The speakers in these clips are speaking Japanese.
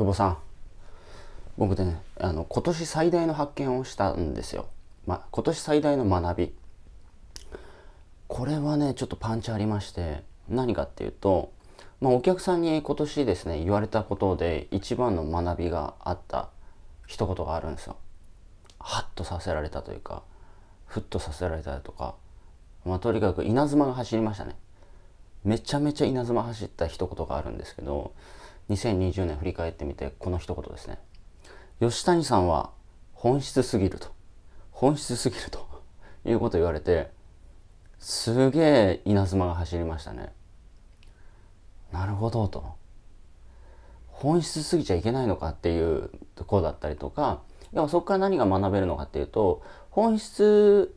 久保さん僕でねあの今年最大の発見をしたんですよ、ま今年最大の学びこれはねちょっとパンチありまして何かっていうと、まあ、お客さんに今年ですね言われたことで一番の学びがあった一言があるんですよ。ハッとさせられたというかふっとさせられたとか、まあ、とにかく稲妻が走りましたね。めちゃめちゃ稲妻走った一言があるんですけど2020年振り返ってみてこの一言ですね吉谷さんは本質すぎると本質すぎるということ言われてすげえ稲妻が走りましたねなるほどと本質すぎちゃいけないのかっていうところだったりとかでやそこから何が学べるのかっていうと本質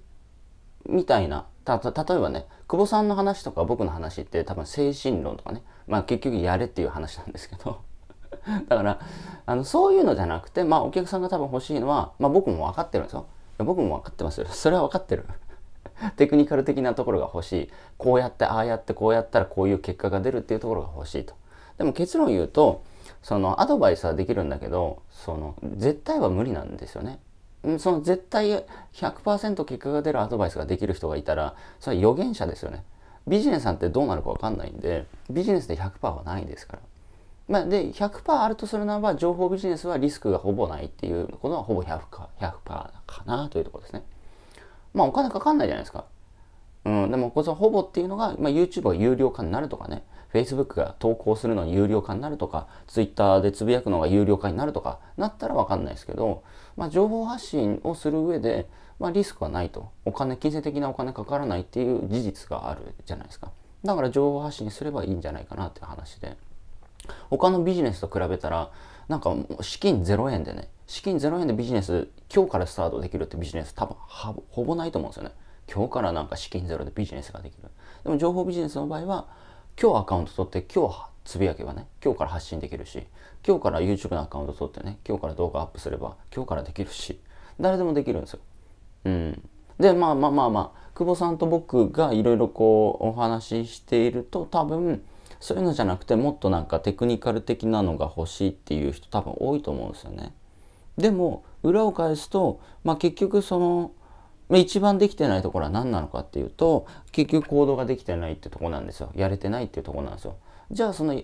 みたいなた例えばね久保さんの話とか僕の話って多分精神論とかね、まあ、結局やれっていう話なんですけど だからあのそういうのじゃなくて、まあ、お客さんが多分欲しいのは、まあ、僕も分かってるんですよ僕も分かってますよ それは分かってる テクニカル的なところが欲しいこうやってああやってこうやったらこういう結果が出るっていうところが欲しいとでも結論言うとそのアドバイスはできるんだけどその絶対は無理なんですよねその絶対100%結果が出るアドバイスができる人がいたらそれは予言者ですよねビジネスなんてどうなるかわかんないんでビジネスで100%はないですから、まあ、で100%あるとするならば情報ビジネスはリスクがほぼないっていうことはほぼ 100%, 100かなというところですねまあお金かかんないじゃないですかうん、でもこほぼっていうのが、まあ、YouTube が有料化になるとかね Facebook が投稿するのに有料化になるとか、Twitter でつぶやくのが有料化になるとか、なったらわかんないですけど、まあ、情報発信をする上で、まあ、リスクはないと。お金、金銭的なお金かからないっていう事実があるじゃないですか。だから情報発信すればいいんじゃないかなっていう話で。他のビジネスと比べたら、なんか資金0円でね、資金0円でビジネス、今日からスタートできるってビジネス多分ほぼないと思うんですよね。今日からなんか資金ゼロでビジネスができる。でも情報ビジネスの場合は、今日アカウント取って今日つぶやけばね今日から発信できるし今日から YouTube のアカウント取ってね今日から動画アップすれば今日からできるし誰でもできるんですよ。うん、でまあまあまあまあ久保さんと僕がいろいろこうお話ししていると多分そういうのじゃなくてもっとなんかテクニカル的なのが欲しいっていう人多分多いと思うんですよね。でも裏を返すと、まあ、結局その一番できてないところは何なのかっていうと結局行動ができてないってとこなんですよやれてないっていうとこなんですよじゃあその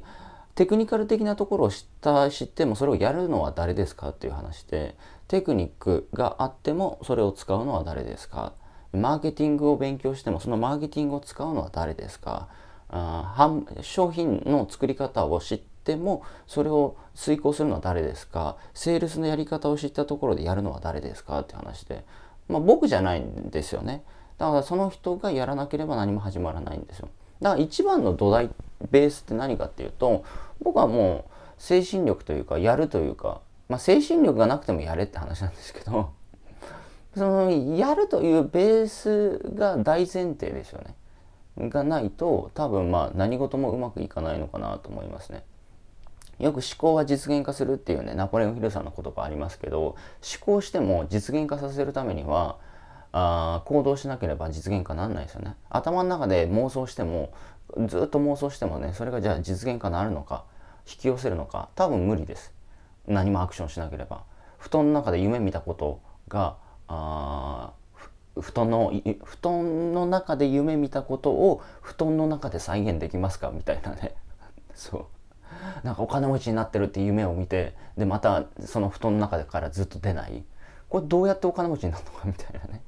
テクニカル的なところを知った知ってもそれをやるのは誰ですかっていう話でテクニックがあってもそれを使うのは誰ですかマーケティングを勉強してもそのマーケティングを使うのは誰ですかあ商品の作り方を知ってもそれを遂行するのは誰ですかセールスのやり方を知ったところでやるのは誰ですかって話でまあ、僕じゃないんですよね。だからその人がやらなければ何も始まらないんですよ。だから一番の土台ベースって何かっていうと僕はもう精神力というかやるというか、まあ、精神力がなくてもやれって話なんですけどそのやるというベースが大前提ですよね。がないと多分まあ何事もうまくいかないのかなと思いますね。よく思考は実現化するっていうねナポレオン・ヒルさんの言葉ありますけど思考しても実現化させるためにはあ行動しなければ実現化なんないですよね頭の中で妄想してもずっと妄想してもねそれがじゃあ実現化なるのか引き寄せるのか多分無理です何もアクションしなければ布団の中で夢見たことがあ布団の布団の中で夢見たことを布団の中で再現できますかみたいなね そうなんかお金持ちになってるって夢を見てでまたその布団の中からずっと出ないこれどうやってお金持ちになるのかみたいなね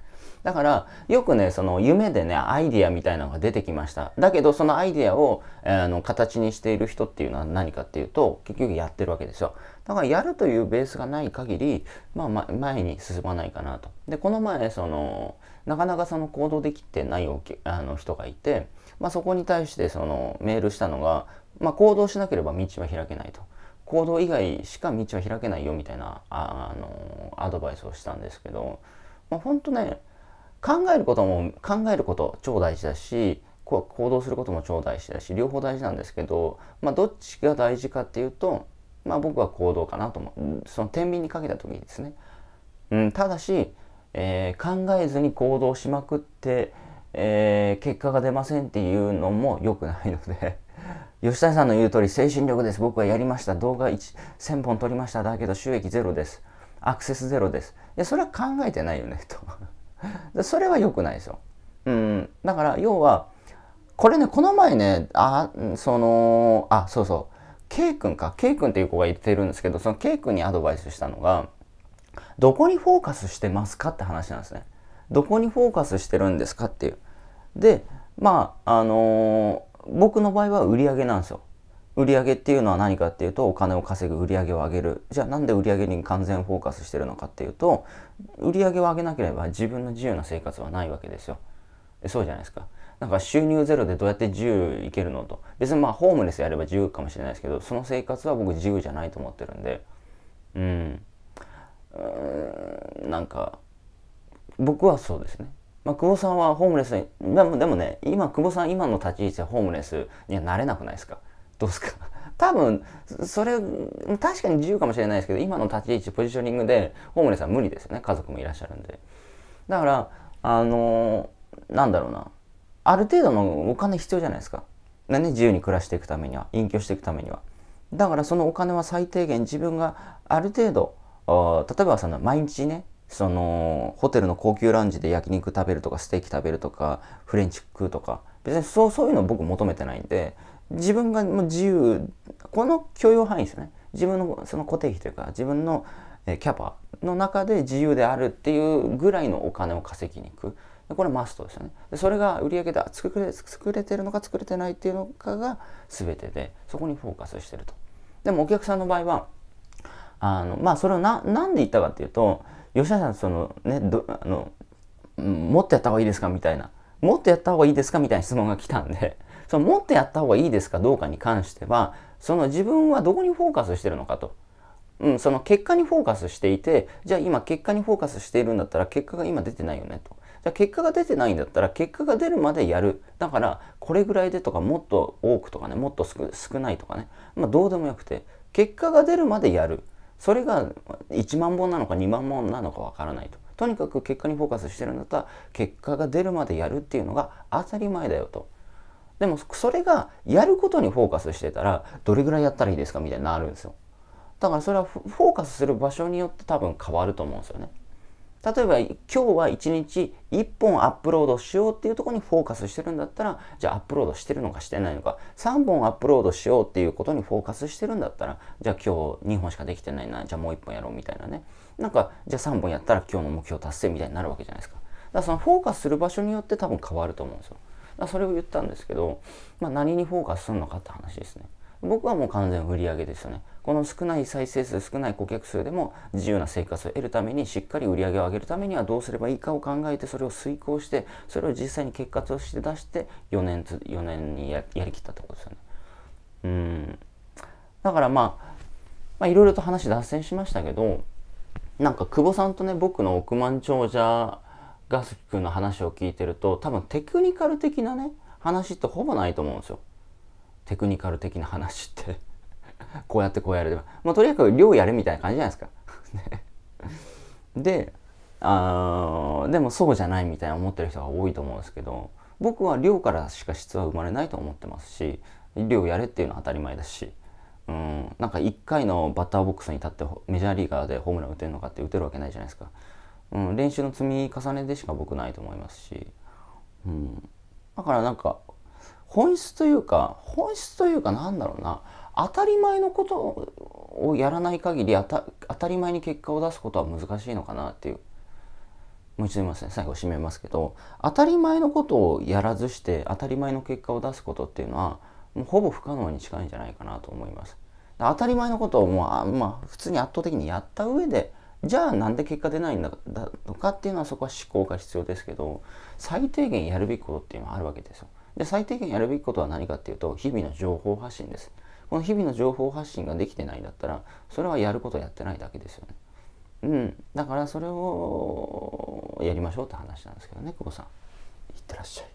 だからよくねその夢でねアイディアみたいなのが出てきましただけどそのアイディアを、えー、の形にしている人っていうのは何かっていうと結局やってるわけですよだからやるというベースがない限り、まあ、ま、前に進まないかなとでこの前そのなかなかその行動できてないあの人がいて、まあ、そこに対してそのメールしたのがまあ、行動しなければ道は開けないと。行動以外しか道は開けないよみたいな、あ、あのー、アドバイスをしたんですけど、まあ、本当ね、考えることも、考えること超大事だし、こう行動することも超大事だし、両方大事なんですけど、まあ、どっちが大事かっていうと、まあ、僕は行動かなと思う。その天秤にかけた時にですね。うん、ただし、えー、考えずに行動しまくって、えー、結果が出ませんっていうのも良くないので吉田さんの言う通り精神力です。僕はやりました。動画1000本撮りました。だけど収益ゼロです。アクセスゼロです。いや、それは考えてないよね、と。それは良くないですよ。うん。だから、要は、これね、この前ね、あ、その、あ、そうそう。K 君か。K 君っていう子が言ってるんですけど、その K 君にアドバイスしたのが、どこにフォーカスしてますかって話なんですね。どこにフォーカスしてるんですかっていう。で、まあ、あのー僕の場合は売上なんですよ。売上っていうのは何かっていうとお金を稼ぐ売上を上げるじゃあなんで売上に完全フォーカスしてるのかっていうと売上を上げなければ自分の自由な生活はないわけですよそうじゃないですかなんか収入ゼロでどうやって自由いけるのと別にまあホームレスやれば自由かもしれないですけどその生活は僕自由じゃないと思ってるんでうんうんなんか僕はそうですねまあ、久保さんはホームレスにでもでもね今久保さん今の立ち位置はホームレスにはなれなくないですかどうですか 多分それ確かに自由かもしれないですけど今の立ち位置ポジショニングでホームレスは無理ですよね家族もいらっしゃるんでだからあのー、なんだろうなある程度のお金必要じゃないですか、ね、自由に暮らしていくためには隠居していくためにはだからそのお金は最低限自分がある程度例えばその毎日ねそのホテルの高級ランチで焼肉食べるとかステーキ食べるとかフレンチ食うとか別にそうそういうの僕求めてないんで自分がもう自由この許容範囲ですね自分のその固定費というか自分のキャパの中で自由であるっていうぐらいのお金を稼ぎに行くこれマストですよねそれが売上で作れ作れてるのか作れてないっていうのかが全てでそこにフォーカスしてるとでもお客さんの場合はあのまあそれをなんで言ったかっていうと吉田さんそのねどあのもっとやった方がいいですかみたいなもっとやった方がいいですかみたいな質問が来たんで そのもっとやった方がいいですかどうかに関してはその自分はどこにフォーカスしてるのかと。うん、その結果にフォーカスしていてじゃあ今結果にフォーカスしているんだったら結果が今出てないよねとじゃ結果が出てないんだったら結果が出るまでやるだからこれぐらいでとかもっと多くとかねもっと少ないとかね、まあ、どうでもよくて結果が出るまでやるそれが1万本なのか2万本なのかわからないと。とにかく結果にフォーカスしてるんだったら結果が出るまでやるっていうのが当たり前だよと。でもそれがやることにフォーカスしてたらどれぐらいやったらいいですかみたいになるんですよ。だからそれはフォーカスする場所によって多分変わると思うんですよね。例えば今日は1日1本アップロードしようっていうとこにフォーカスしてるんだったらじゃあアップロードしてるのかしてないのか3本アップロードしようっていうことにフォーカスしてるんだったらじゃあ今日2本しかできてないなじゃあもう1本やろうみたいなねなんかじゃあ3本やったら今日の目標達成みたいになるわけじゃないですかだからそのフォーカスする場所によって多分変わると思うんですよだからそれを言ったんですけど、まあ、何にフォーカスするのかって話ですね僕はもう完全売り上げですよね。この少ない再生数、少ない顧客数でも自由な生活を得るために、しっかり売り上げを上げるためにはどうすればいいかを考えて、それを遂行して、それを実際に結果として出して、4年つ、4年にやりきったってことですよね。うん。だからまあ、まあ、いろいろと話脱線しましたけど、なんか久保さんとね、僕の億万長者ガス君の話を聞いてると、多分テクニカル的なね、話ってほぼないと思うんですよ。テクニカル的な話って こうやってこうやれば、まあ、とにかく量やるみたいな感じじゃないですか。であでもそうじゃないみたいな思ってる人が多いと思うんですけど僕は量からしか質は生まれないと思ってますし量やれっていうのは当たり前だし、うん、なんか1回のバッターボックスに立ってメジャーリーガーでホームラン打てるのかって打てるわけないじゃないですか、うん、練習の積み重ねでしか僕ないと思いますし、うん、だからなんか本質というか本質というかなんだろうな当たり前のことをやらない限り当たり前に結果を出すことは難しいのかなっていうもう一度言いますね最後締めますけど当たり前のことをやらずして当たり前の結果を出すことっていうのはもうほぼ不可能に近いんじゃないかなと思います。当たり前のことをもうあ、まあ、普通に圧倒的にやった上でじゃあなんで結果出ないんだのかっていうのはそこは思考が必要ですけど最低限やるべきことっていうのはあるわけですよ。で最低限やるべきことは何かっていうと日々の情報発信ですこの日々の情報発信ができてないんだったらそれはやることやってないだけですよねうんだからそれをやりましょうって話なんですけどね久保さんいってらっしゃい